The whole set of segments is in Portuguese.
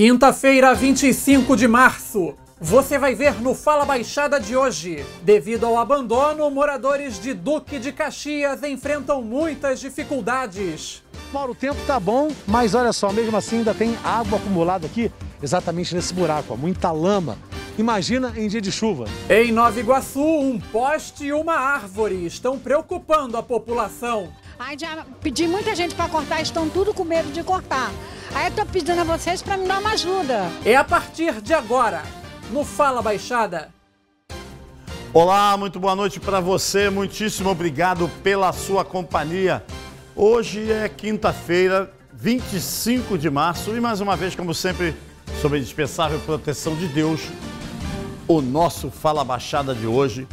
Quinta-feira, 25 de março. Você vai ver no Fala Baixada de hoje. Devido ao abandono, moradores de Duque de Caxias enfrentam muitas dificuldades. Mauro, o tempo tá bom, mas olha só, mesmo assim ainda tem água acumulada aqui, exatamente nesse buraco, ó, muita lama. Imagina em dia de chuva. Em Nova Iguaçu, um poste e uma árvore estão preocupando a população. Aí já pedi muita gente para cortar, estão tudo com medo de cortar. Aí eu tô pedindo a vocês para me dar uma ajuda. É a partir de agora, no Fala Baixada. Olá, muito boa noite para você. Muitíssimo obrigado pela sua companhia. Hoje é quinta-feira, 25 de março, e mais uma vez, como sempre, sob a indispensável proteção de Deus, o nosso Fala Baixada de hoje,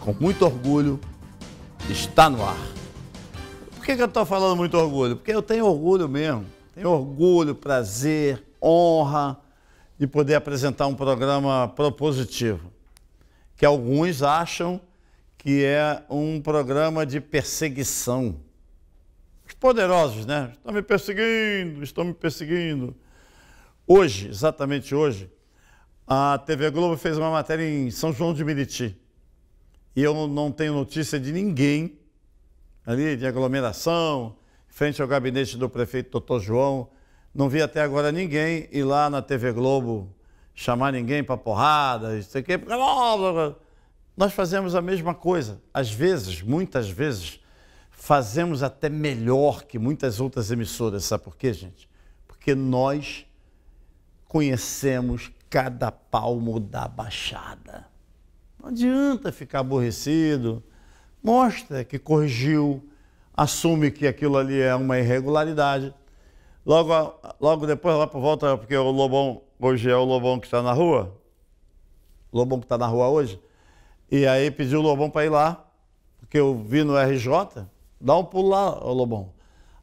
com muito orgulho, está no ar que, eu estou falando muito orgulho? Porque eu tenho orgulho mesmo. Tenho orgulho, prazer, honra de poder apresentar um programa propositivo, que alguns acham que é um programa de perseguição. Os poderosos, né? Estão me perseguindo, estão me perseguindo. Hoje, exatamente hoje, a TV Globo fez uma matéria em São João de Meriti. E eu não tenho notícia de ninguém ali de aglomeração, frente ao gabinete do prefeito doutor João. Não vi até agora ninguém ir lá na TV Globo chamar ninguém para porrada, isso aqui. Nós fazemos a mesma coisa. Às vezes, muitas vezes, fazemos até melhor que muitas outras emissoras. Sabe por quê, gente? Porque nós conhecemos cada palmo da baixada. Não adianta ficar aborrecido, mostra que corrigiu, assume que aquilo ali é uma irregularidade. Logo, logo depois, lá por volta, porque o Lobão, hoje é o Lobão que está na rua, o Lobão que está na rua hoje, e aí pediu o Lobão para ir lá, porque eu vi no RJ, dá um pulo lá, Lobão.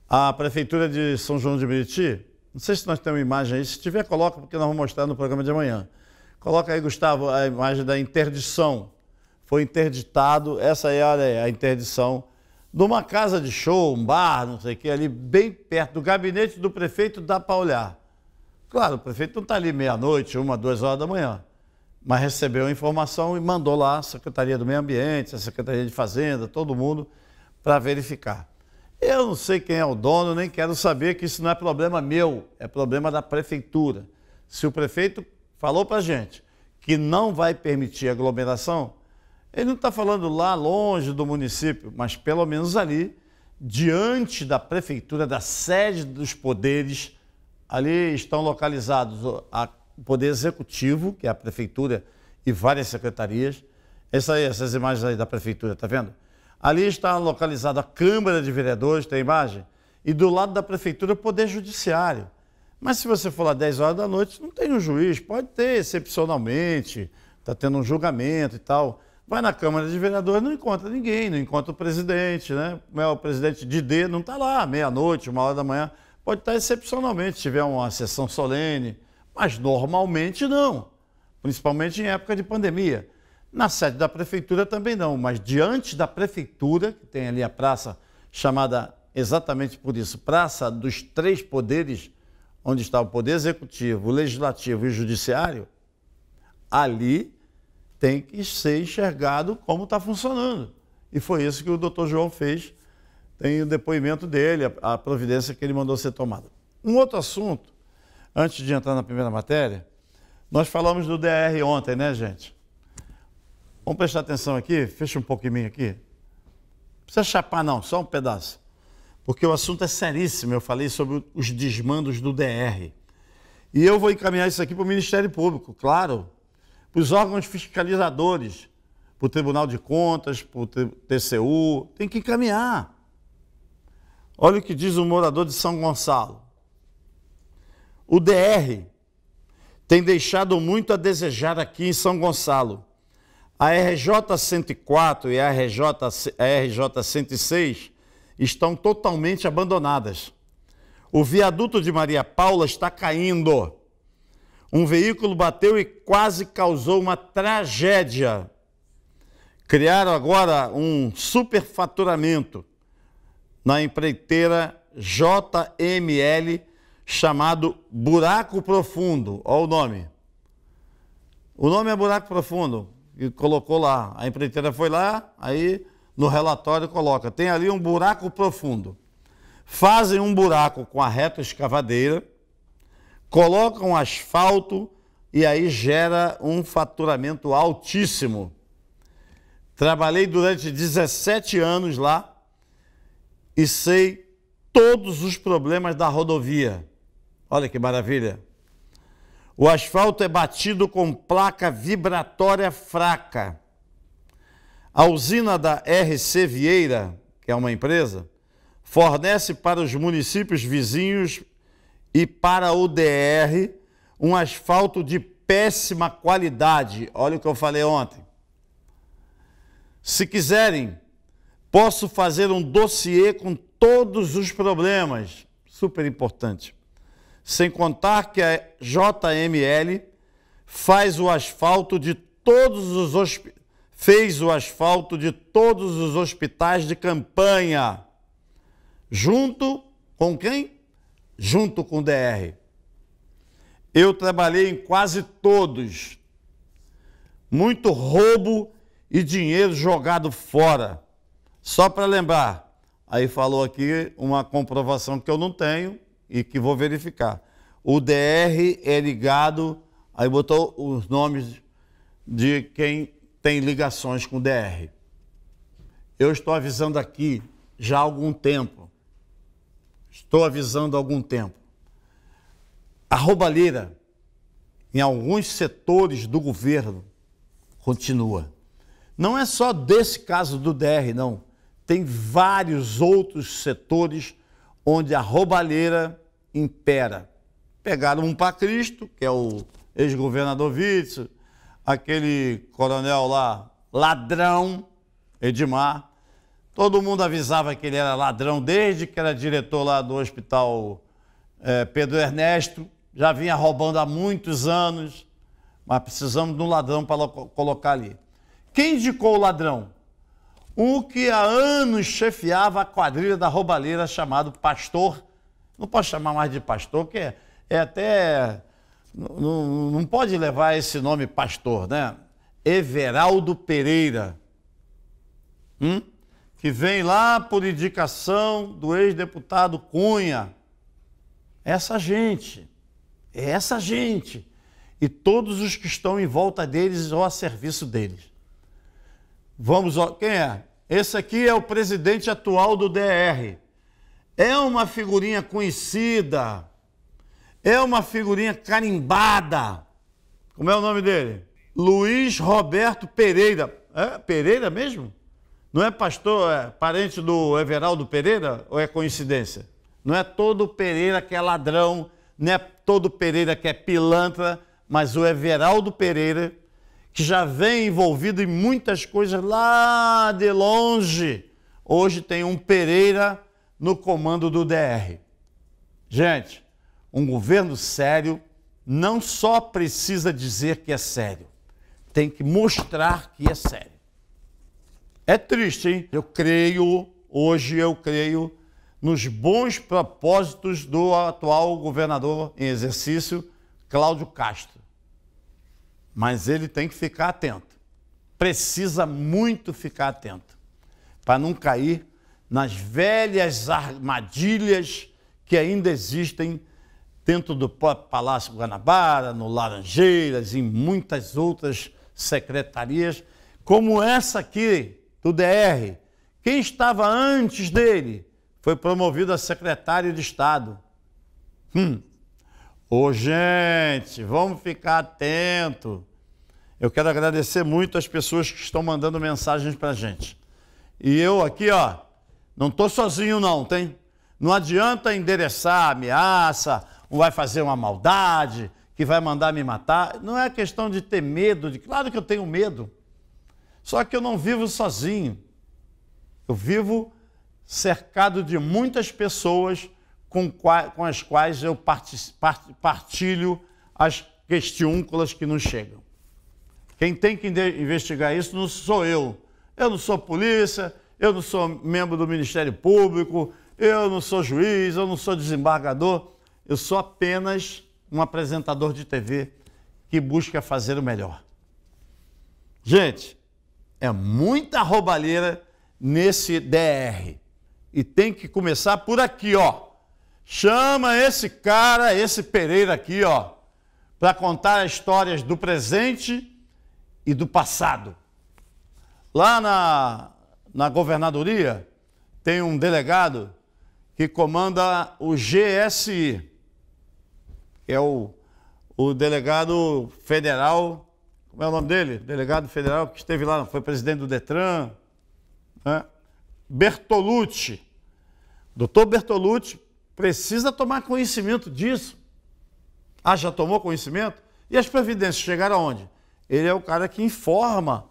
A Prefeitura de São João de Meriti, não sei se nós temos imagem aí, se tiver, coloca, porque nós vamos mostrar no programa de amanhã. Coloca aí, Gustavo, a imagem da interdição foi interditado, essa é a, né, a interdição de uma casa de show, um bar, não sei o que, ali bem perto do gabinete do prefeito, dá para olhar. Claro, o prefeito não está ali meia-noite, uma, duas horas da manhã, mas recebeu a informação e mandou lá a Secretaria do Meio Ambiente, a Secretaria de Fazenda, todo mundo, para verificar. Eu não sei quem é o dono, nem quero saber que isso não é problema meu, é problema da prefeitura. Se o prefeito falou para a gente que não vai permitir aglomeração, ele não está falando lá longe do município, mas pelo menos ali, diante da prefeitura, da sede dos poderes, ali estão localizados o Poder Executivo, que é a prefeitura, e várias secretarias. Essa aí, essas imagens aí da prefeitura, tá vendo? Ali está localizada a Câmara de Vereadores, tem imagem? E do lado da prefeitura, o Poder Judiciário. Mas se você for lá 10 horas da noite, não tem um juiz, pode ter excepcionalmente, está tendo um julgamento e tal Vai na Câmara de Vereadores não encontra ninguém, não encontra o presidente, né? O presidente de D não está lá, meia-noite, uma hora da manhã. Pode estar tá excepcionalmente, se tiver uma sessão solene, mas normalmente não, principalmente em época de pandemia. Na sede da prefeitura também não, mas diante da prefeitura, que tem ali a praça chamada exatamente por isso, Praça dos Três Poderes, onde está o Poder Executivo, o Legislativo e o Judiciário, ali tem que ser enxergado como está funcionando. E foi isso que o doutor João fez, tem o depoimento dele, a, providência que ele mandou ser tomada. Um outro assunto, antes de entrar na primeira matéria, nós falamos do DR ontem, né, gente? Vamos prestar atenção aqui, fecha um pouco em mim aqui. Não precisa chapar, não, só um pedaço. Porque o assunto é seríssimo. Eu falei sobre os desmandos do DR. E eu vou encaminhar isso aqui para o Ministério Público, claro, para os órgãos fiscalizadores, para o Tribunal de Contas, para o TCU, tem que encaminhar. Olha o que diz o morador de São Gonçalo. O DR tem deixado muito a desejar aqui em São Gonçalo. A RJ 104 e a RJ, a RJ 106 estão totalmente abandonadas. O viaduto de Maria Paula está caindo. Um veículo bateu e quase causou uma tragédia. Criaram agora um superfaturamento na empreiteira JML chamado Buraco Profundo. Olha o nome. O nome é Buraco Profundo. E colocou lá. A empreiteira foi lá, aí no relatório coloca: tem ali um buraco profundo. Fazem um buraco com a reta escavadeira colocam asfalto e aí gera um faturamento altíssimo. Trabalhei durante 17 anos lá e sei todos os problemas da rodovia. Olha que maravilha. O asfalto é batido com placa vibratória fraca. A usina da RC Vieira, que é uma empresa, fornece para os municípios vizinhos e para o DR um asfalto de péssima qualidade. Olha o que eu falei ontem. Se quiserem, posso fazer um dossiê com todos os problemas. Super importante. Sem contar que a JML faz o asfalto de todos os hospitais. fez o asfalto de todos os hospitais de campanha. Junto com quem? junto com o DR. Eu trabalhei em quase todos. Muito roubo e dinheiro jogado fora. Só para lembrar, aí falou aqui uma comprovação que eu não tenho e que vou verificar. O DR é ligado, aí botou os nomes de quem tem ligações com o DR. Eu estou avisando aqui já há algum tempo estou avisando há algum tempo. A roubalheira em alguns setores do governo continua. Não é só desse caso do DR, não. Tem vários outros setores onde a roubalheira impera. Pegaram um para Cristo, que é o ex-governador Witzel, aquele coronel lá, ladrão, Edmar, Todo mundo avisava que ele era ladrão desde que era diretor lá do hospital é, Pedro Ernesto, já vinha roubando há muitos anos, mas precisamos de um ladrão para colocar ali. Quem indicou o ladrão? Um que há anos chefiava a quadrilha da roubalheira chamado Pastor. Não posso chamar mais de pastor, que é, é até. Não, não pode levar esse nome pastor, né? Everaldo Pereira. Hum? que vem lá por indicação do ex-deputado Cunha. Essa gente, essa gente e todos os que estão em volta deles ou a serviço deles. Vamos, quem é? Esse aqui é o presidente atual do DR. É uma figurinha conhecida, é uma figurinha carimbada. Como é o nome dele? Luiz Roberto Pereira. É, Pereira mesmo? Não é pastor, é parente do Everaldo Pereira ou é coincidência? Não é todo Pereira que é ladrão, não é todo Pereira que é pilantra, mas o Everaldo Pereira, que já vem envolvido em muitas coisas lá de longe, hoje tem um Pereira no comando do DR. Gente, um governo sério não só precisa dizer que é sério, tem que mostrar que é sério. É triste, hein? Eu creio, hoje eu creio nos bons propósitos do atual governador em exercício, Cláudio Castro. Mas ele tem que ficar atento. Precisa muito ficar atento para não cair nas velhas armadilhas que ainda existem dentro do Palácio Guanabara, no Laranjeiras e em muitas outras secretarias, como essa aqui do DR, quem estava antes dele foi promovido a secretário de Estado. Hum. Ô, gente, vamos ficar atento. Eu quero agradecer muito as pessoas que estão mandando mensagens para a gente. E eu aqui, ó, não tô sozinho não, tem? Não adianta endereçar ameaça, ou vai fazer uma maldade, que vai mandar me matar. Não é questão de ter medo, de claro que eu tenho medo. Só que eu não vivo sozinho. Eu vivo cercado de muitas pessoas com, com as quais eu partilho as questiúnculas que nos chegam. Quem tem que investigar isso não sou eu. Eu não sou polícia, eu não sou membro do Ministério Público, eu não sou juiz, eu não sou desembargador. Eu sou apenas um apresentador de TV que busca fazer o melhor. Gente, é muita roubalheira nesse DR. E tem que começar por aqui, ó. Chama esse cara, esse Pereira aqui, ó, para contar as histórias do presente e do passado. Lá na, na governadoria tem um delegado que comanda o GSI, que é o, o delegado federal como é o nome dele? Delegado federal que esteve lá, foi presidente do Detran. Né? Bertolucci. Doutor Bertolucci precisa tomar conhecimento disso. Ah, já tomou conhecimento? E as previdências chegaram aonde? Ele é o cara que informa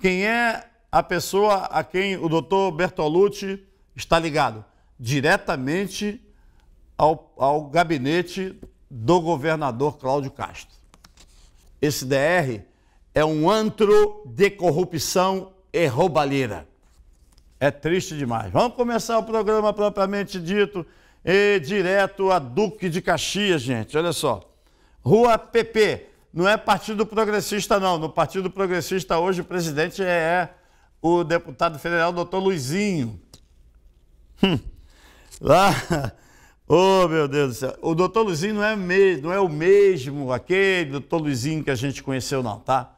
quem é a pessoa a quem o doutor Bertolucci está ligado. Diretamente ao, ao gabinete do governador Cláudio Castro. Esse DR é um antro de corrupção e roubalheira. É triste demais. Vamos começar o programa propriamente dito e direto a Duque de Caxias, gente. Olha só. Rua PP. Não é Partido Progressista, não. No Partido Progressista, hoje, o presidente é, é o deputado federal, doutor Luizinho. Hum. Lá Oh, meu Deus do céu. O doutor Luizinho não é, me... não é o mesmo aquele doutor Luizinho que a gente conheceu, não, tá?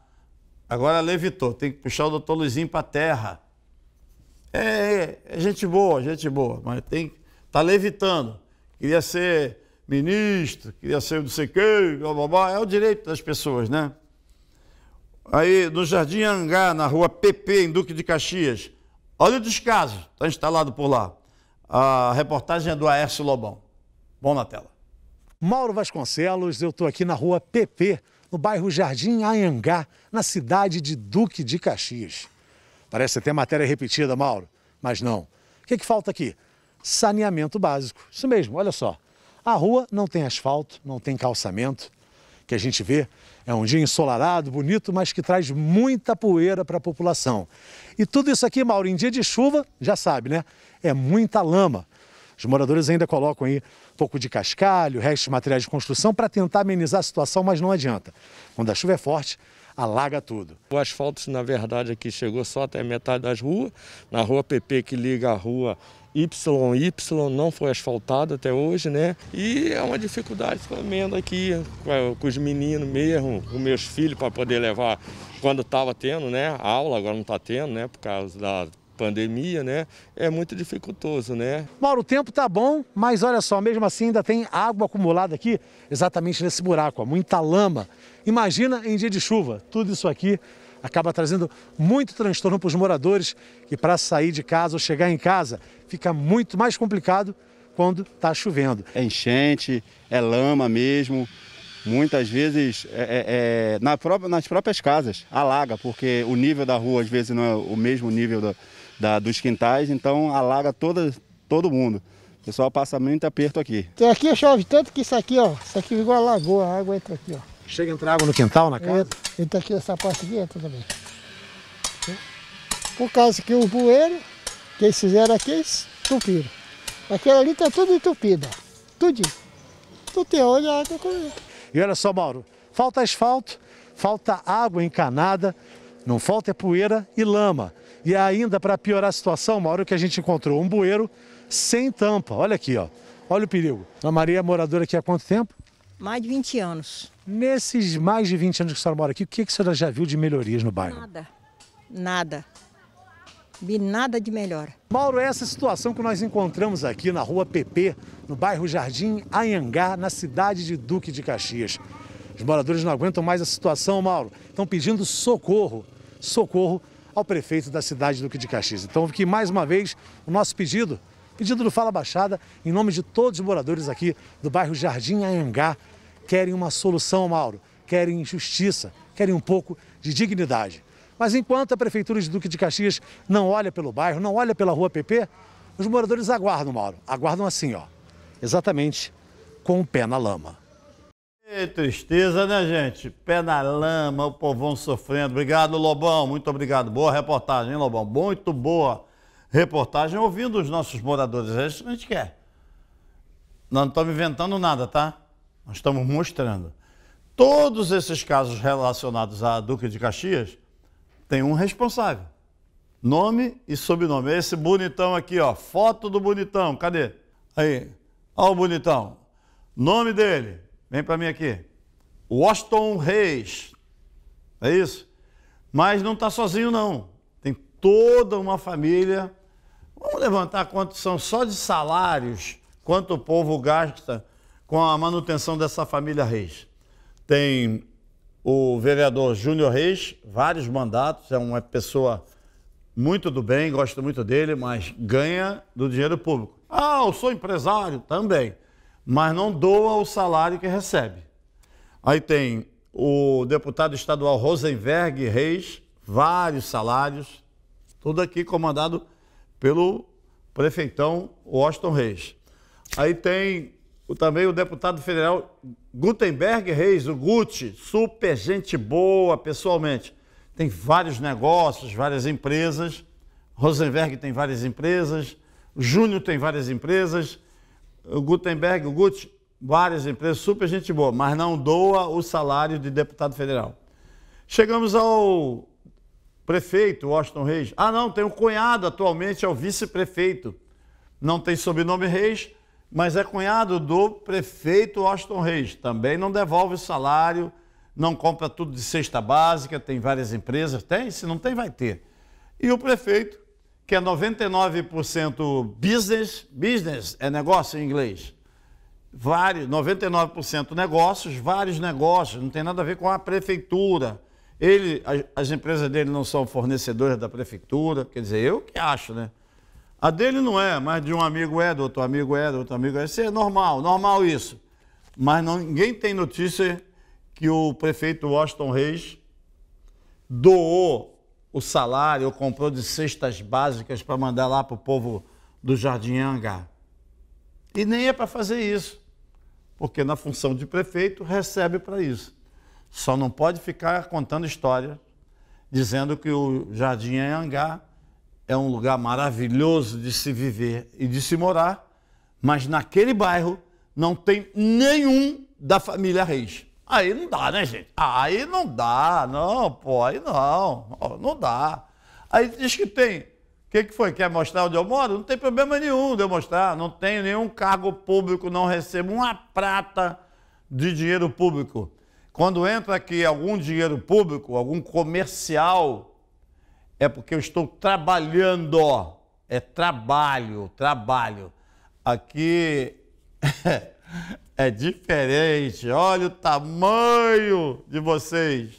Agora levitou, tem que puxar o doutor Luizinho para terra. É, é, é, gente boa, gente boa, mas tem tá levitando. Queria ser ministro, queria ser não sei o quê, blá, blá, blá. é o direito das pessoas, né? Aí, no Jardim Angá, na rua PP, em Duque de Caxias, olha o descaso, tá instalado por lá. A reportagem é do Aécio Lobão. Bom na tela. Mauro Vasconcelos, eu estou aqui na rua PP, no bairro Jardim Anhangá, na cidade de Duque de Caxias. Parece até matéria repetida, Mauro, mas não. O que, é que falta aqui? Saneamento básico. Isso mesmo, olha só. A rua não tem asfalto, não tem calçamento. O que a gente vê é um dia ensolarado, bonito, mas que traz muita poeira para a população. E tudo isso aqui, Mauro, em dia de chuva, já sabe, né? é muita lama. Os moradores ainda colocam aí um pouco de cascalho, restos de materiais de construção para tentar amenizar a situação, mas não adianta. Quando a chuva é forte, alaga tudo. O asfalto, na verdade, aqui chegou só até metade das ruas. Na rua PP, que liga a rua YY, não foi asfaltado até hoje, né? E é uma dificuldade tremenda aqui com os meninos mesmo, com meus filhos, para poder levar quando estava tendo, né? aula agora não está tendo, né? Por causa da pandemia, né? É muito dificultoso, né? Mauro, o tempo tá bom, mas olha só, mesmo assim ainda tem água acumulada aqui, exatamente nesse buraco, ó, muita lama. Imagina em dia de chuva, tudo isso aqui acaba trazendo muito transtorno para os moradores, que para sair de casa ou chegar em casa fica muito mais complicado quando está chovendo. É enchente, é lama mesmo, muitas vezes é, é, é, na própria, nas próprias casas alaga, porque o nível da rua às vezes não é o mesmo nível da, da, dos quintais, então alaga toda, todo mundo. O pessoal passa muito aperto aqui. aqui chove tanto que isso aqui, ó, isso aqui igual a lagoa, a água entra aqui, ó. Chega a entrar água no quintal, na casa? Entra, entra aqui, essa parte aqui entra também. Por causa que o bueiro que eles fizeram aqui, eles entupiram. Aquela ali tá tudo entupida, tudinho. Tu tem onde a água correndo. E olha só, Mauro, falta asfalto, falta água encanada, não falta é poeira e lama. E ainda, para piorar a situação, uma hora que a gente encontrou um bueiro sem tampa. Olha aqui, ó. Olha o perigo. A Maria é moradora aqui há quanto tempo? Mais de 20 anos. Nesses mais de 20 anos que a senhora mora aqui, o que, que a senhora já viu de melhorias no bairro? Nada. Nada. Vi nada de melhor. Mauro, é essa situação que nós encontramos aqui na rua PP, no bairro Jardim Anhangá, na cidade de Duque de Caxias. Os moradores não aguentam mais a situação, Mauro. Estão pedindo socorro. Socorro ao prefeito da cidade do Duque de Caxias. Então, aqui mais uma vez o nosso pedido, pedido do Fala Baixada, em nome de todos os moradores aqui do bairro Jardim Anhangá, querem uma solução, Mauro, querem justiça, querem um pouco de dignidade. Mas enquanto a Prefeitura de Duque de Caxias não olha pelo bairro, não olha pela rua PP, os moradores aguardam, Mauro. Aguardam assim, ó. Exatamente com o pé na lama tristeza, né, gente? Pé na lama, o povão sofrendo. Obrigado, Lobão. Muito obrigado. Boa reportagem, hein, Lobão? Muito boa reportagem ouvindo os nossos moradores. É isso que a gente quer. Nós não estamos inventando nada, tá? Nós estamos mostrando. Todos esses casos relacionados à Duque de Caxias tem um responsável. Nome e sobrenome. Esse bonitão aqui, ó. Foto do bonitão. Cadê? Aí. Olha o bonitão. Nome dele. Vem para mim aqui. Washington Reis. É isso? Mas não está sozinho, não. Tem toda uma família. Vamos levantar quanto são só de salários, quanto o povo gasta com a manutenção dessa família Reis. Tem o vereador Júnior Reis, vários mandatos, é uma pessoa muito do bem, gosto muito dele, mas ganha do dinheiro público. Ah, eu sou empresário também mas não doa o salário que recebe. Aí tem o deputado estadual Rosenberg Reis, vários salários, tudo aqui comandado pelo prefeitão Washington Reis. Aí tem também o deputado federal Gutenberg Reis, o Guti, super gente boa pessoalmente. Tem vários negócios, várias empresas. Rosenberg tem várias empresas, Júnior tem várias empresas, o Gutenberg, o Gut, várias empresas, super gente boa, mas não doa o salário de deputado federal. Chegamos ao prefeito Washington Reis. Ah, não, tem um cunhado atualmente, é o vice-prefeito. Não tem sobrenome Reis, mas é cunhado do prefeito Washington Reis. Também não devolve o salário, não compra tudo de cesta básica, tem várias empresas. Tem? Se não tem, vai ter. E o prefeito que é 99% business, business é negócio em inglês. Vários, 99% negócios, vários negócios, não tem nada a ver com a prefeitura. Ele, as empresas dele não são fornecedoras da prefeitura, quer dizer, eu que acho, né? A dele não é, mas de um amigo é, do outro amigo é, do outro amigo é. Isso é normal, normal isso. Mas não, ninguém tem notícia que o prefeito Washington Reis doou o salário ou comprou de cestas básicas para mandar lá para o povo do Jardim Angar. E nem é para fazer isso, porque na função de prefeito recebe para isso. Só não pode ficar contando história dizendo que o Jardim Angar é um lugar maravilhoso de se viver e de se morar, mas naquele bairro não tem nenhum da família Reis. Aí não dá, né, gente? Aí não dá, não, pô, aí não, não dá. Aí diz que tem. O que, que foi? Quer mostrar onde eu moro? Não tem problema nenhum de eu mostrar. Não tenho nenhum cargo público, não recebo uma prata de dinheiro público. Quando entra aqui algum dinheiro público, algum comercial, é porque eu estou trabalhando. É trabalho, trabalho. Aqui é diferente. Olha o tamanho de vocês.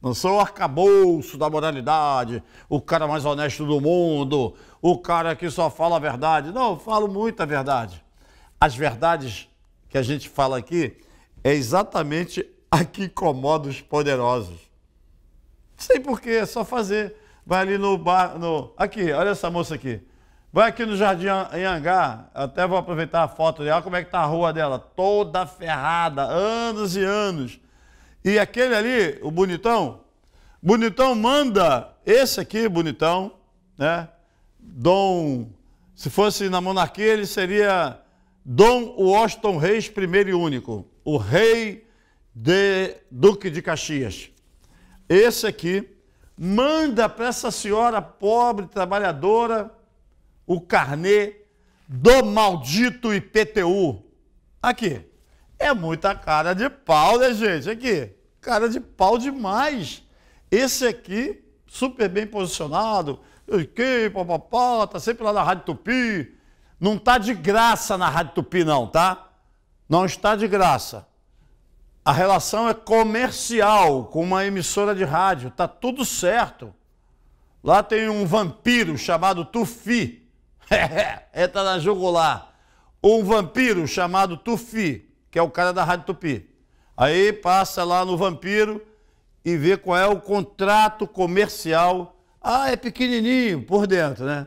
Não sou o arcabouço da moralidade, o cara mais honesto do mundo, o cara que só fala a verdade. Não, eu falo muita verdade. As verdades que a gente fala aqui é exatamente a que incomoda os poderosos. Sei por é só fazer. Vai ali no bar, no... Aqui, olha essa moça aqui. Vai aqui no Jardim Anhangá, até vou aproveitar a foto dela, como é que tá a rua dela, toda ferrada, anos e anos. E aquele ali, o bonitão, bonitão manda esse aqui, bonitão, né? Dom, se fosse na monarquia, ele seria Dom Washington Reis, primeiro e único, o rei de Duque de Caxias. Esse aqui manda para essa senhora pobre, trabalhadora, o carnê do maldito IPTU. Aqui. É muita cara de pau, né, gente? Aqui. Cara de pau demais. Esse aqui, super bem posicionado. Que papapá, tá sempre lá na Rádio Tupi. Não tá de graça na Rádio Tupi, não, tá? Não está de graça. A relação é comercial com uma emissora de rádio. Tá tudo certo. Lá tem um vampiro chamado Tufi É tá na jugular. Um vampiro chamado Tufi, que é o cara da Rádio Tupi. Aí passa lá no vampiro e vê qual é o contrato comercial. Ah, é pequenininho por dentro, né?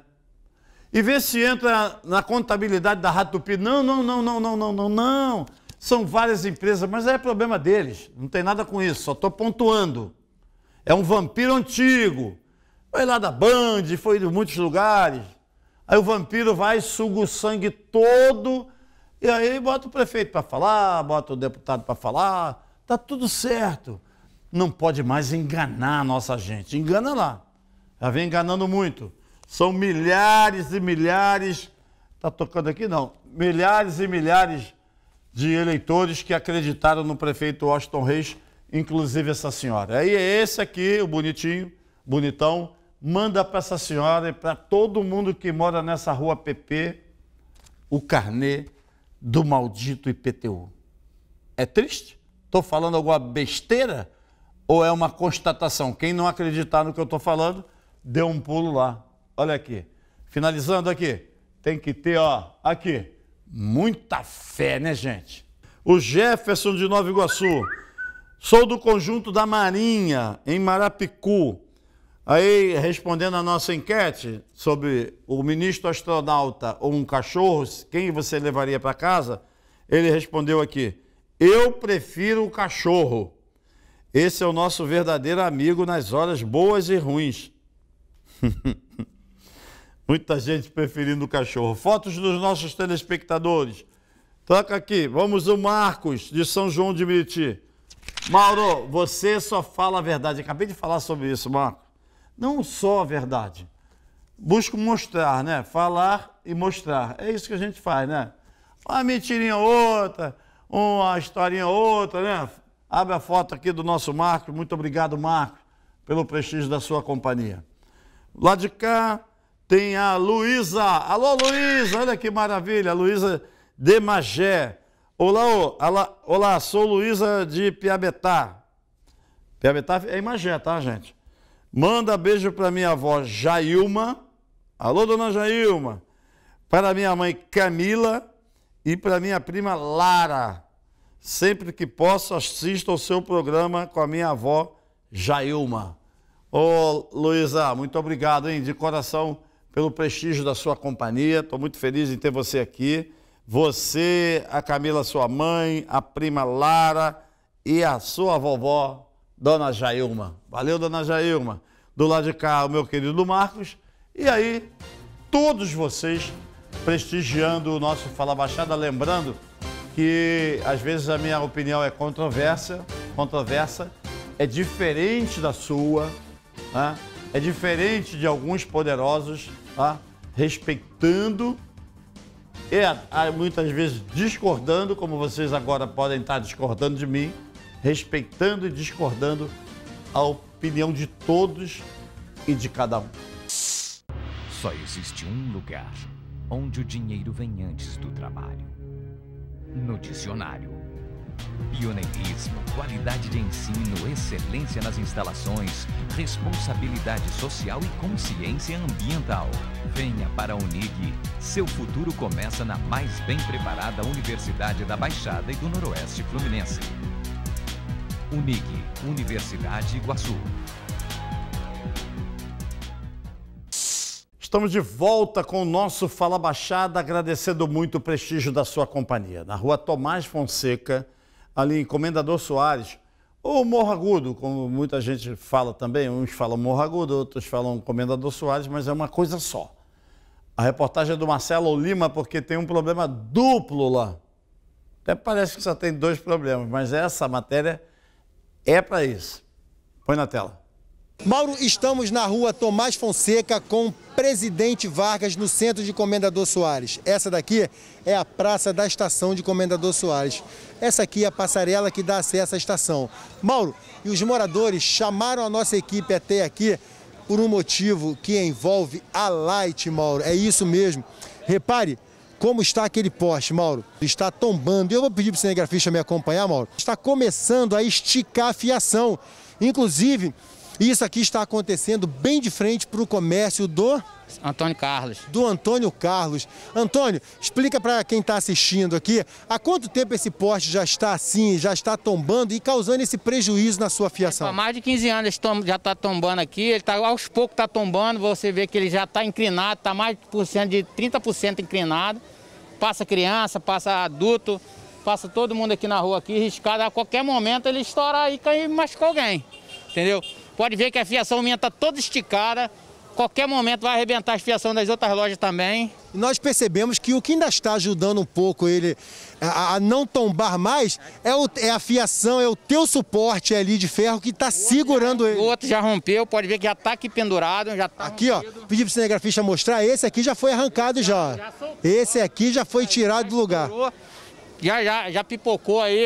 E vê se entra na contabilidade da Rádio Tupi. Não, não, não, não, não, não, não, não. São várias empresas, mas é problema deles. Não tem nada com isso, só estou pontuando. É um vampiro antigo. Foi lá da Band, foi de muitos lugares. Aí o vampiro vai, suga o sangue todo, e aí bota o prefeito para falar, bota o deputado para falar, tá tudo certo. Não pode mais enganar a nossa gente. Engana lá. Já vem enganando muito. São milhares e milhares, tá tocando aqui não, milhares e milhares de eleitores que acreditaram no prefeito Washington Reis, inclusive essa senhora. Aí é esse aqui, o bonitinho, bonitão, manda para essa senhora e para todo mundo que mora nessa rua PP o carnê do maldito IPTU. É triste? Estou falando alguma besteira? Ou é uma constatação? Quem não acreditar no que eu estou falando, dê um pulo lá. Olha aqui. Finalizando aqui, tem que ter, ó, aqui, muita fé, né, gente? O Jefferson de Nova Iguaçu. Sou do conjunto da Marinha, em Marapicu. Aí, respondendo a nossa enquete sobre o ministro astronauta ou um cachorro, quem você levaria para casa, ele respondeu aqui: Eu prefiro o cachorro. Esse é o nosso verdadeiro amigo nas horas boas e ruins. Muita gente preferindo o cachorro. Fotos dos nossos telespectadores. Toca aqui, vamos o Marcos, de São João de Meriti. Mauro, você só fala a verdade. Acabei de falar sobre isso, Marcos não só a verdade. Busco mostrar, né? Falar e mostrar. É isso que a gente faz, né? Uma mentirinha outra, uma historinha outra, né? Abre a foto aqui do nosso Marco. Muito obrigado, Marco, pelo prestígio da sua companhia. Lá de cá tem a Luísa. Alô, Luísa, olha que maravilha. Luísa de Magé. Olá, olá, olá, sou Luísa de Piabetá. Piabetá é em Magé, tá, gente? Manda beijo para minha avó Jailma. Alô, dona Jailma. Para minha mãe Camila e para minha prima Lara. Sempre que posso, assisto ao seu programa com a minha avó Jailma. Ô, Luísa, muito obrigado, hein, de coração, pelo prestígio da sua companhia. Estou muito feliz em ter você aqui. Você, a Camila, sua mãe, a prima Lara e a sua vovó Dona Jailma. Valeu, Dona Jailma. Do lado de cá, o meu querido Marcos. E aí, todos vocês prestigiando o nosso Fala Baixada, lembrando que às vezes a minha opinião é controversa, controversa, é diferente da sua, né? é diferente de alguns poderosos, tá? respeitando e muitas vezes discordando, como vocês agora podem estar discordando de mim, respeitando e discordando a opinião de todos e de cada um. Só existe um lugar onde o dinheiro vem antes do trabalho. No dicionário. Pioneirismo, qualidade de ensino, excelência nas instalações, responsabilidade social e consciência ambiental. Venha para a Unig. Seu futuro começa na mais bem preparada Universidade da Baixada e do Noroeste Fluminense. Unig, Universidade Iguaçu. Estamos de volta com o nosso Fala Baixada, agradecendo muito o prestígio da sua companhia. Na rua Tomás Fonseca, ali em Comendador Soares, ou Morro Agudo, como muita gente fala também, uns falam Morro Agudo, outros falam Comendador Soares, mas é uma coisa só. A reportagem é do Marcelo Lima, porque tem um problema duplo lá. Até parece que só tem dois problemas, mas é essa matéria é para isso. Põe na tela. Mauro, estamos na rua Tomás Fonseca com Presidente Vargas no centro de Comendador Soares. Essa daqui é a praça da estação de Comendador Soares. Essa aqui é a passarela que dá acesso à estação. Mauro, e os moradores chamaram a nossa equipe até aqui por um motivo que envolve a Light, Mauro. É isso mesmo. Repare, como está aquele poste, Mauro? Está tombando. Eu vou pedir para o cinegrafista me acompanhar, Mauro. Está começando a esticar a fiação. Inclusive, isso aqui está acontecendo bem de frente para o comércio do... Antônio Carlos. Do Antônio Carlos. Antônio, explica para quem está assistindo aqui, há quanto tempo esse poste já está assim, já está tombando e causando esse prejuízo na sua fiação? há mais de 15 anos ele já está tombando aqui, ele tá, aos poucos está tombando, você vê que ele já está inclinado, está mais de 30% inclinado. Passa criança, passa adulto, passa todo mundo aqui na rua aqui, riscado. A qualquer momento ele estourar e cair e machucar alguém. Entendeu? Pode ver que a fiação minha está toda esticada. Qualquer momento vai arrebentar a fiação das outras lojas também. nós percebemos que o que ainda está ajudando um pouco ele a, não tombar mais é, o, é, a fiação, é o teu suporte ali de ferro que está segurando já, ele. O outro já rompeu, pode ver que já está aqui pendurado. Já tá aqui, rompido. ó, pedi para o cinegrafista mostrar, esse aqui já foi arrancado já. já esse aqui já foi tirado do lugar. Já, já, já pipocou aí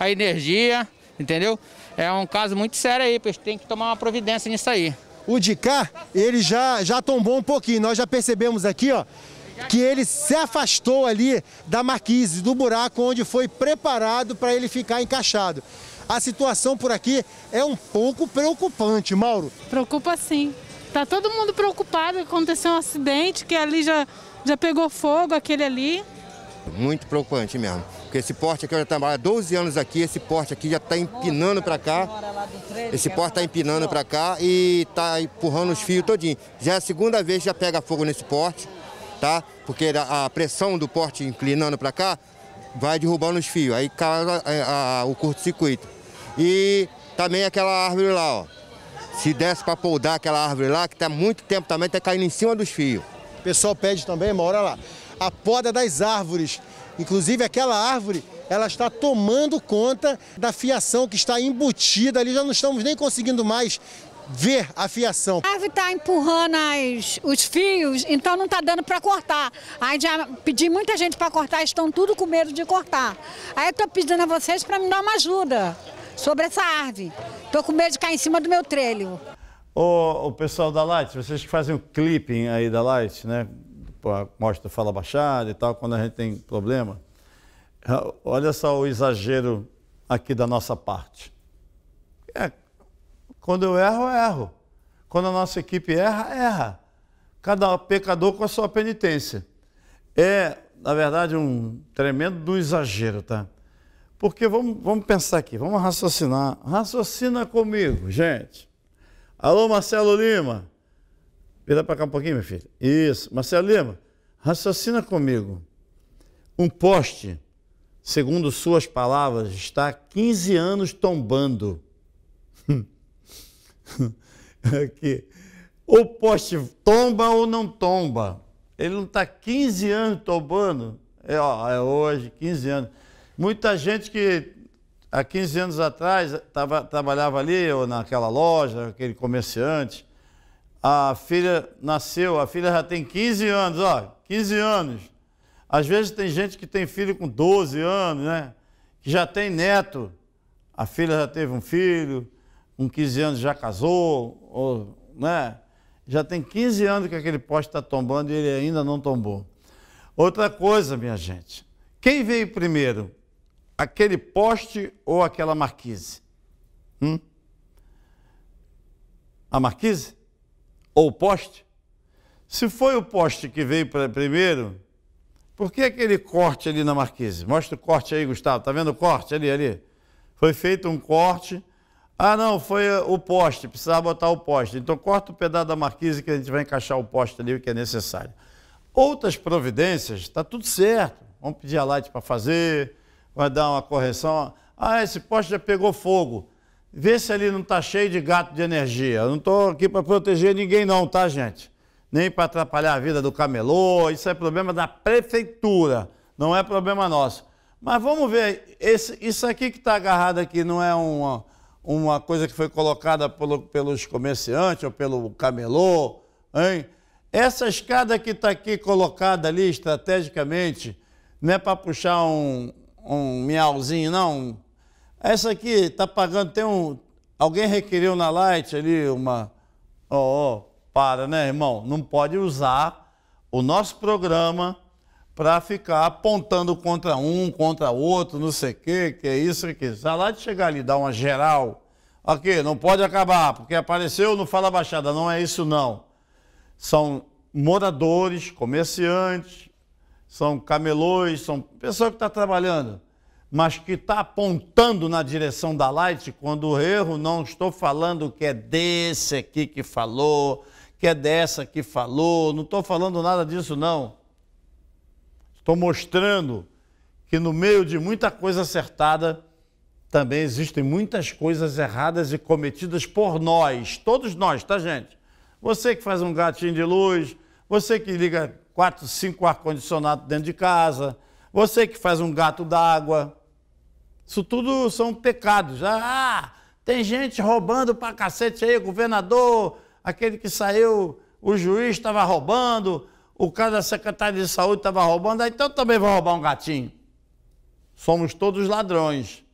a energia, entendeu? É um caso muito sério aí, pois tem que tomar uma providência nisso aí o de cá, ele já, já tombou um pouquinho. Nós já percebemos aqui, ó, que ele se afastou ali da marquise, do buraco onde foi preparado para ele ficar encaixado. A situação por aqui é um pouco preocupante, Mauro. Preocupa sim. Tá todo mundo preocupado, aconteceu um acidente, que ali já, já pegou fogo, aquele ali. Muito preocupante mesmo esse porte aqui, eu já trabalho há 12 anos aqui, esse porte aqui já está empinando para cá. Esse porte está empinando para cá e está empurrando os fios todinho. Já é a segunda vez que já pega fogo nesse porte, tá? Porque a pressão do porte inclinando para cá vai derrubando os fios, aí causa é, o curto-circuito. E também aquela árvore lá, ó. Se desse para poldar aquela árvore lá, que está muito tempo também, está caindo em cima dos fios. O pessoal pede também, mora lá, a poda das árvores Inclusive aquela árvore, ela está tomando conta da fiação que está embutida ali, já não estamos nem conseguindo mais ver a fiação. A árvore está empurrando as, os fios, então não está dando para cortar. Aí já pedi muita gente para cortar, estão tudo com medo de cortar. Aí eu estou pedindo a vocês para me dar uma ajuda sobre essa árvore. Estou com medo de cair em cima do meu trelho. o pessoal da Light, vocês que fazem o clipping aí da Light, né? mostra fala baixada e tal, quando a gente tem problema. Ah, olha só o exagero aqui da nossa parte. É, quando eu erro, eu erro. Quando a nossa equipe erra, erra. Cada pecador com a sua penitência. É, na verdade, um tremendo do exagero, tá? Porque vamos, vamos pensar aqui, vamos raciocinar. Raciocina comigo, gente. Alô, Marcelo Lima. Vira para cá um pouquinho, minha filha. Isso. Marcelo Lima, raciocina comigo. Um poste, segundo suas palavras, está há 15 anos tombando. Aqui. O poste tomba ou não tomba? Ele não está 15 anos tombando? É, ó, é hoje, 15 anos. Muita gente que há 15 anos atrás tava, trabalhava ali, ou naquela loja, aquele comerciante, a filha nasceu, a filha já tem 15 anos, ó, 15 anos. Às vezes tem gente que tem filho com 12 anos, né? Que já tem neto. A filha já teve um filho, com 15 anos já casou, ou, né? Já tem 15 anos que aquele poste está tombando e ele ainda não tombou. Outra coisa, minha gente, quem veio primeiro? Aquele poste ou aquela marquise? Hum? A marquise? ou poste? Se foi o poste que veio para primeiro, por que aquele corte ali na marquise? Mostra o corte aí, Gustavo. Tá vendo o corte ali, ali? Foi feito um corte. Ah, não, foi eh, o poste. Precisava botar o poste. Então corta o pedaço da marquise que a gente vai encaixar o poste ali, o que é necessário. Outras providências, está tudo certo. Vamos pedir a light para fazer, vai dar uma correção. Ah, esse poste já pegou fogo. Vê se ali não está cheio de gato de energia. Eu não estou aqui para proteger ninguém, não, tá, gente? Nem para atrapalhar a vida do camelô. Isso é problema da prefeitura, não é problema nosso. Mas vamos ver, esse, isso aqui que está agarrado aqui não é uma, uma coisa que foi colocada pelo, pelos comerciantes ou pelo camelô, hein? Essa escada que está aqui colocada ali estrategicamente, não é para puxar um, um miauzinho, não, essa aqui tá pagando, tem um. Alguém requeriu na Light ali uma. Ó, oh, oh, para, né, irmão? Não pode usar o nosso programa para ficar apontando contra um, contra outro, não sei o quê, que é isso, que é isso. Lá de chegar ali, dar uma geral, ok não pode acabar, porque apareceu não Fala Baixada, não é isso não. São moradores, comerciantes, são camelões, são pessoa que está trabalhando mas que está apontando na direção da light, quando o erro, não estou falando que é desse aqui que falou, que é dessa que falou, não estou falando nada disso, não. Estou mostrando que no meio de muita coisa acertada, também existem muitas coisas erradas e cometidas por nós, todos nós, tá, gente? Você que faz um gatinho de luz, você que liga quatro, cinco ar-condicionado dentro de casa, você que faz um gato d'água, isso tudo são pecados. Ah, tem gente roubando pra cacete aí, governador, aquele que saiu, o juiz estava roubando, o cara da secretária de saúde estava roubando, ah, então também vou roubar um gatinho. Somos todos ladrões.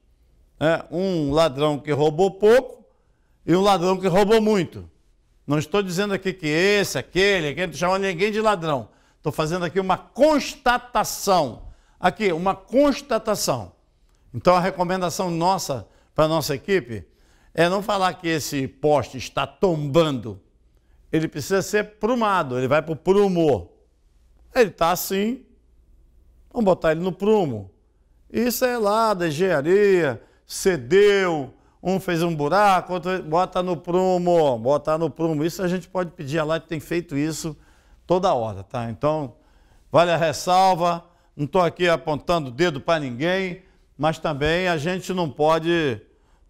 Né? Um ladrão que roubou pouco e um ladrão que roubou muito. Não estou dizendo aqui que esse, aquele, aquele, não chamando ninguém de ladrão. Estou fazendo aqui uma constatação. Aqui, uma constatação. Então a recomendação nossa para a nossa equipe é não falar que esse poste está tombando. Ele precisa ser prumado, ele vai para o prumo. Ele está assim, vamos botar ele no prumo. Isso é lá da engenharia, cedeu, um fez um buraco, outro bota no prumo, bota no prumo. Isso a gente pode pedir, a que tem feito isso toda hora, tá? Então, vale a ressalva, não estou aqui apontando o dedo para ninguém, mas também a gente não pode,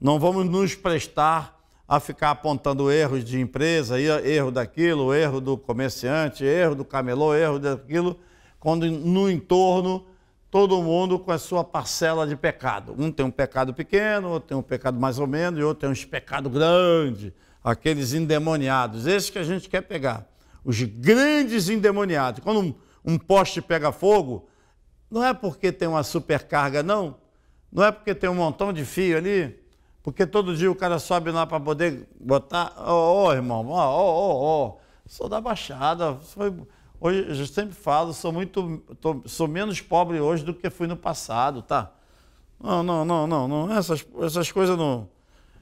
não vamos nos prestar a ficar apontando erros de empresa, erro daquilo, erro do comerciante, erro do camelô, erro daquilo, quando no entorno todo mundo com a sua parcela de pecado. Um tem um pecado pequeno, outro tem um pecado mais ou menos, e outro tem uns pecado grande, aqueles endemoniados. Esses que a gente quer pegar, os grandes endemoniados. Quando um, um poste pega fogo, não é porque tem uma supercarga, não. Não é porque tem um montão de fio ali, porque todo dia o cara sobe lá para poder botar. Ô, oh, oh, irmão, ó, ó, ó, sou da Baixada. Hoje, eu sempre falo, sou muito. Tô, sou menos pobre hoje do que fui no passado, tá? Não, não, não, não, não. Essas, essas coisas não.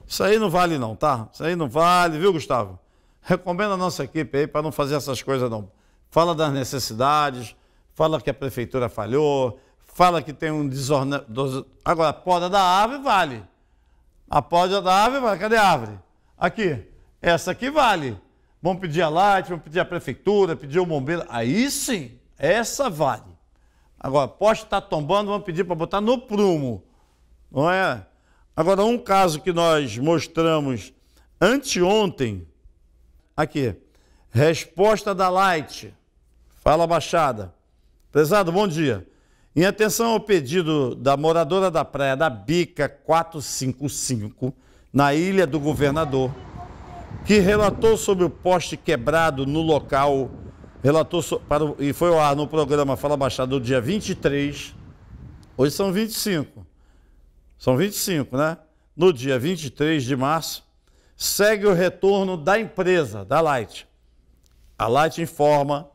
Isso aí não vale, não, tá? Isso aí não vale, viu, Gustavo? Recomendo a nossa equipe aí para não fazer essas coisas, não. Fala das necessidades, fala que a prefeitura falhou, fala que tem um desordenado. Agora, a poda da árvore vale. A poda da árvore vale. Cadê a árvore? Aqui. Essa aqui vale. Vão pedir a Light, vão pedir a prefeitura, pedir o bombeiro. Aí sim, essa vale. Agora, poste está tombando, vão pedir para botar no prumo. Não é? Agora, um caso que nós mostramos anteontem, aqui, resposta da Light, fala baixada. Prezado, bom dia. Em atenção ao pedido da moradora da Praia da Bica 455, na ilha do governador, que relatou sobre o poste quebrado no local, relatou so, para, e foi ao ar no programa Fala Baixada do dia 23, hoje são 25, são 25, né? No dia 23 de março, segue o retorno da empresa, da Light. A Light informa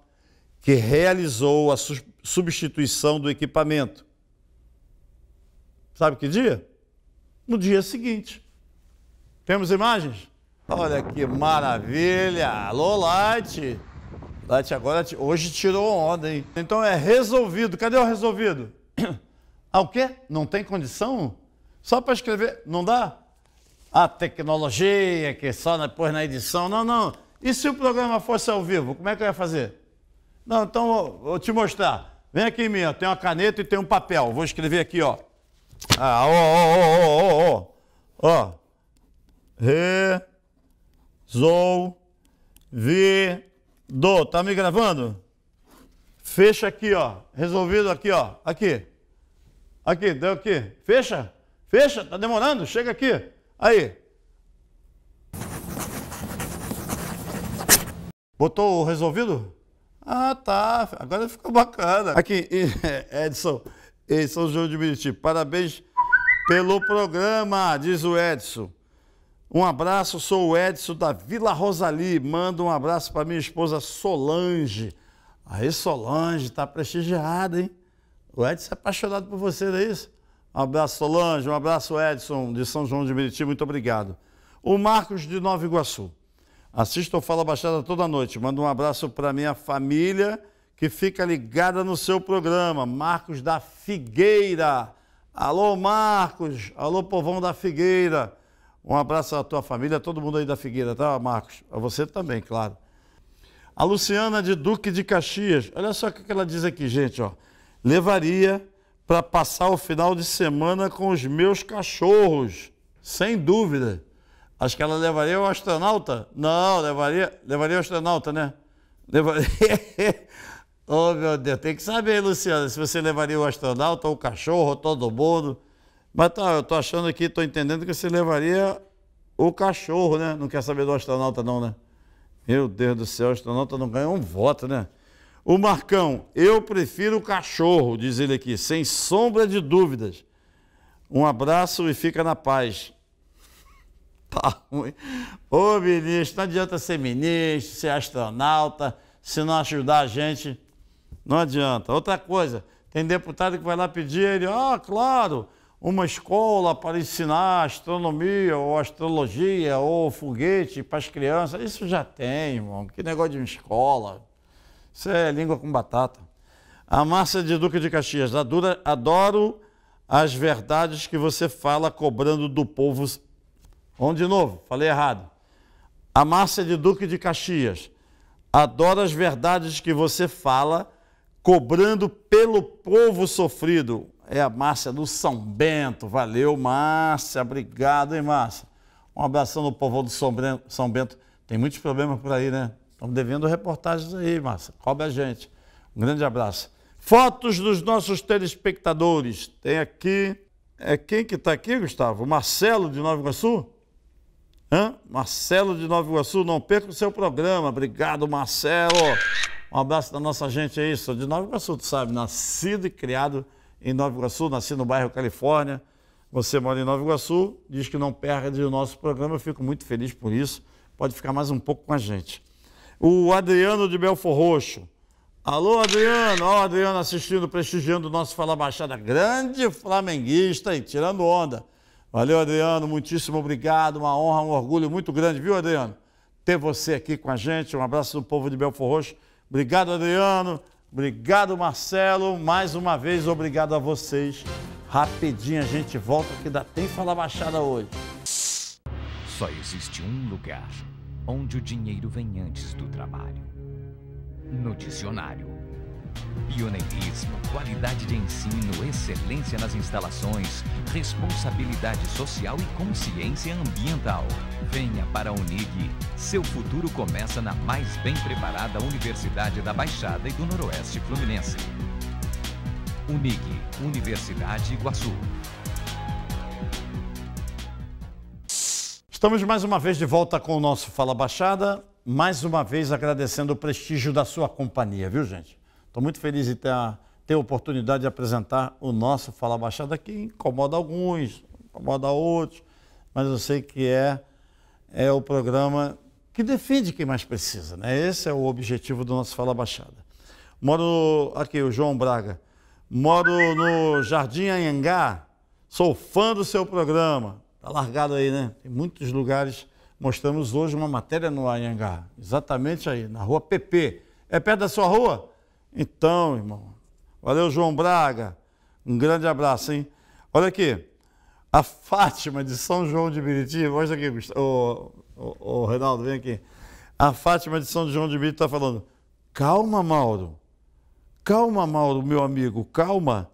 que realizou a suspensão substituição do equipamento. Sabe que dia? No dia seguinte. Temos imagens? Olha que maravilha! Alô, Light! Light agora, hoje tirou onda, hein? Então é resolvido. Cadê o resolvido? Ah, o quê? Não tem condição? Só para escrever, não dá? A tecnologia que só depois na edição. Não, não. E se o programa fosse ao vivo, como é que eu ia fazer? Não, então vou, vou te mostrar. Vem aqui, minha. Tem uma caneta e tem um papel. Vou escrever aqui, ó. Ah, ó, ó, ó, ó, ó. Ó. Resolvido. Tá me gravando? Fecha aqui, ó. Resolvido aqui, ó. Aqui. Aqui, deu aqui. Fecha. Fecha. Tá demorando? Chega aqui. Aí. Botou o resolvido? Ah, tá. Agora ficou bacana. Aqui, Edson, em São João de Meriti, parabéns pelo programa, diz o Edson. Um abraço, sou o Edson da Vila Rosali. Manda um abraço para minha esposa Solange. Aí, Solange, tá prestigiada, hein? O Edson é apaixonado por você, não é isso? Um abraço, Solange. Um abraço, Edson, de São João de Meriti. Muito obrigado. O Marcos de Nova Iguaçu. Assisto ou Fala Baixada toda noite. Mando um abraço para minha família que fica ligada no seu programa. Marcos da Figueira. Alô, Marcos. Alô, povão da Figueira. Um abraço à tua família, a todo mundo aí da Figueira, tá, Marcos? A você também, claro. A Luciana de Duque de Caxias. Olha só o que ela diz aqui, gente, ó. Levaria para passar o final de semana com os meus cachorros, sem dúvida. Acho que ela levaria o astronauta? Não, levaria, levaria o astronauta, né? Levaria. oh, meu Deus, tem que saber, Luciana, se você levaria o astronauta, ou o cachorro, todo mundo. Mas tá, eu tô achando aqui, tô entendendo que você levaria o cachorro, né? Não quer saber do astronauta, não, né? Meu Deus do céu, o astronauta não ganhou um voto, né? O Marcão, eu prefiro o cachorro, diz ele aqui, sem sombra de dúvidas. Um abraço e fica na paz tá ruim. Ô ministro, não adianta ser ministro, ser astronauta, se não ajudar a gente, não adianta. Outra coisa, tem deputado que vai lá pedir ele, ah, claro, uma escola para ensinar astronomia ou astrologia ou foguete para as crianças. Isso já tem, irmão. Que negócio de uma escola. Isso é língua com batata. A Márcia de Duque de Caxias, adoro as verdades que você fala cobrando do povo Vamos de novo, falei errado. a Márcia de Duque de Caxias, adora as verdades que você fala, cobrando pelo povo sofrido. É a Márcia do São Bento. Valeu, Márcia. Obrigado, hein, Márcia. Um abração no povo do São Bento. Tem muitos problemas por aí, né? Estamos devendo reportagens aí, Márcia. Cobre a gente. Um grande abraço. Fotos dos nossos telespectadores. Tem aqui. É quem que está aqui, Gustavo? Marcelo de Nova Iguaçu? Hã? Marcelo de Nova Iguaçu, não perca o seu programa. Obrigado, Marcelo. Um abraço da nossa gente aí, sou de Nova Iguaçu, tu sabe, nascido e criado em Nova Iguaçu, nasci no bairro Califórnia. Você mora em Nova Iguaçu, diz que não perde o nosso programa, eu fico muito feliz por isso. Pode ficar mais um pouco com a gente. O Adriano de Belfor Roxo. Alô, Adriano. Ó, Adriano assistindo, prestigiando o nosso Fala Baixada. Grande flamenguista e tirando onda. Valeu, Adriano, muitíssimo obrigado, uma honra, um orgulho muito grande, viu, Adriano? Ter você aqui com a gente, um abraço do povo de Belfor Roxo. Obrigado, Adriano, obrigado, Marcelo, mais uma vez, obrigado a vocês. Rapidinho a gente volta, que ainda tem Fala Baixada hoje. Só existe um lugar onde o dinheiro vem antes do trabalho. No dicionário. Pioneirismo, qualidade de ensino, excelência nas instalações, responsabilidade social e consciência ambiental. Venha para a Unig. Seu futuro começa na mais bem preparada Universidade da Baixada e do Noroeste Fluminense. Unig, Universidade Iguaçu. Estamos mais uma vez de volta com o nosso Fala Baixada, mais uma vez agradecendo o prestígio da sua companhia, viu gente? Estou muito feliz de ter a, ter a oportunidade de apresentar o nosso Fala Baixada, que incomoda alguns, incomoda outros, mas eu sei que é, é o programa que defende quem mais precisa, né? Esse é o objetivo do nosso Fala Baixada. Moro aqui, o João Braga. Moro no Jardim Anhangá. Sou fã do seu programa. Tá largado aí, né? Tem muitos lugares. Mostramos hoje uma matéria no Anhangá, exatamente aí, na rua PP. É perto da sua rua? Então, irmão. Valeu, João Braga. Um grande abraço, hein? Olha aqui. A Fátima de São João de Meriti. Mostra aqui, o, o, o Reinaldo, vem aqui. A Fátima de São João de Meriti está falando. Calma, Mauro. Calma, Mauro, meu amigo. Calma.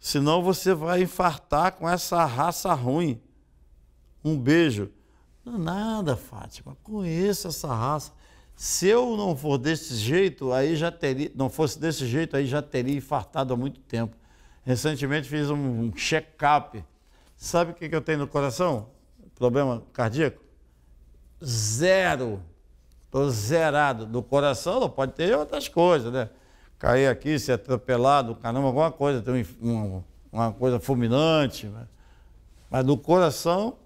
Senão você vai infartar com essa raça ruim. Um beijo. Não é nada, Fátima. Conheço essa raça. Se eu não for desse jeito, aí já teria, não fosse desse jeito, aí já teria infartado há muito tempo. Recentemente fiz um check-up. Sabe o que, eu tenho no coração? Problema cardíaco? Zero. Estou zerado. Do coração não pode ter outras coisas, né? Cair aqui, ser atropelado, caramba, alguma coisa, ter uma, uma coisa fulminante. Né? Mas do coração,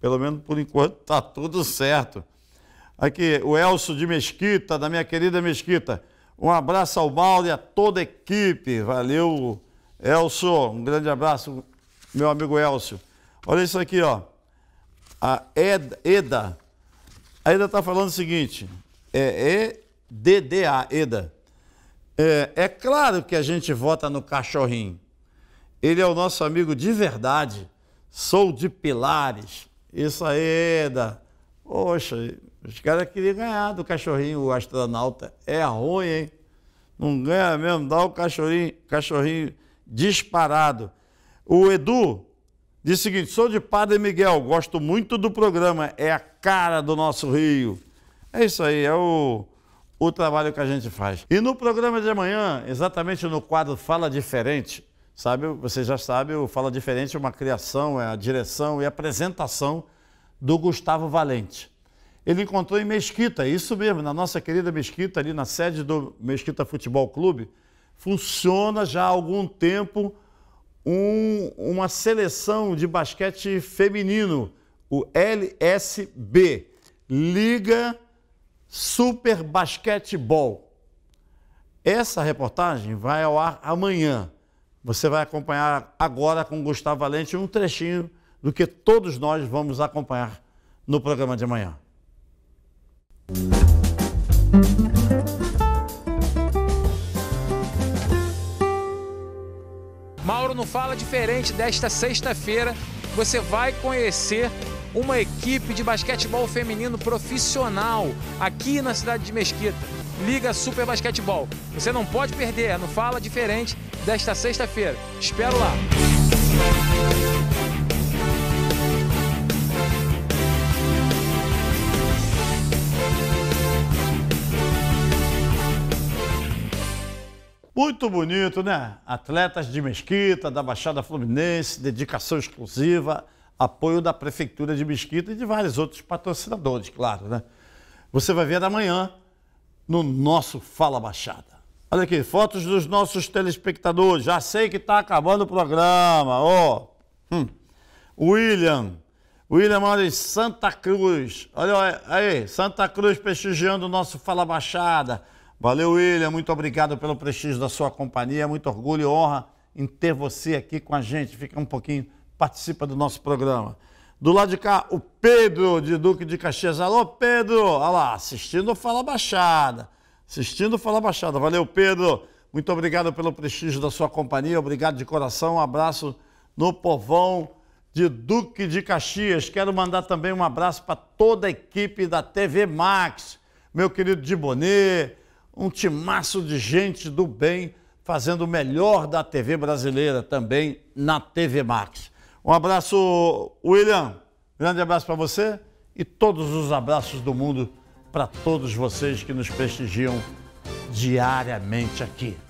pelo menos por enquanto, está tudo certo. Aqui, o Elcio de Mesquita, da minha querida Mesquita. Um abraço ao Mauro e a toda a equipe. Valeu, Elcio Um grande abraço, meu amigo Elcio. Olha isso aqui, ó. A Eda Eda. A Eda está falando o seguinte. É E-D-D-A, Eda. É, é claro que a gente vota no cachorrinho. Ele é o nosso amigo de verdade. Sou de Pilares. Isso aí, Eda. Poxa, os caras queriam ganhar do cachorrinho, o astronauta. É ruim, hein? Não ganha mesmo, dá o cachorrinho, cachorrinho disparado. O Edu diz o seguinte: sou de Padre Miguel, gosto muito do programa, é a cara do nosso Rio. É isso aí, é o, o trabalho que a gente faz. E no programa de amanhã, exatamente no quadro Fala Diferente, sabe, você já sabe, o Fala Diferente é uma criação, é a direção e apresentação do Gustavo Valente ele encontrou em Mesquita, é isso mesmo, na nossa querida Mesquita, ali na sede do Mesquita Futebol Clube, funciona já há algum tempo um, uma seleção de basquete feminino, o LSB, Liga Super Basquetebol. Essa reportagem vai ao ar amanhã. Você vai acompanhar agora com Gustavo Valente um trechinho do que todos nós vamos acompanhar no programa de amanhã. Mauro não fala diferente desta sexta-feira. Você vai conhecer uma equipe de basquetebol feminino profissional aqui na cidade de Mesquita. Liga Super Basquetebol. Você não pode perder, não fala diferente desta sexta-feira. Espero lá. Muito bonito, né? Atletas de Mesquita, da Baixada Fluminense, dedicação exclusiva, apoio da Prefeitura de Mesquita e de vários outros patrocinadores, claro, né? Você vai ver amanhã no nosso Fala Baixada. Olha aqui, fotos dos nossos telespectadores. Já sei que está acabando o programa. Ó, oh. hum. William, William mora Santa Cruz. Olha aí, Santa Cruz prestigiando o nosso Fala Baixada. Valeu, William. Muito obrigado pelo prestígio da sua companhia. Muito orgulho e honra em ter você aqui com a gente. Fica um pouquinho, participa do nosso programa. Do lado de cá, o Pedro de Duque de Caxias. Alô, Pedro! Olha lá, assistindo Fala Baixada. Assistindo Fala Baixada. Valeu, Pedro. Muito obrigado pelo prestígio da sua companhia. Obrigado de coração. Um abraço no povão de Duque de Caxias. Quero mandar também um abraço para toda a equipe da TV Max. Meu querido Dibonet, um timaço de gente do bem fazendo o melhor da TV brasileira também na TV Max. Um abraço, William. Grande abraço para você e todos os abraços do mundo para todos vocês que nos prestigiam diariamente aqui.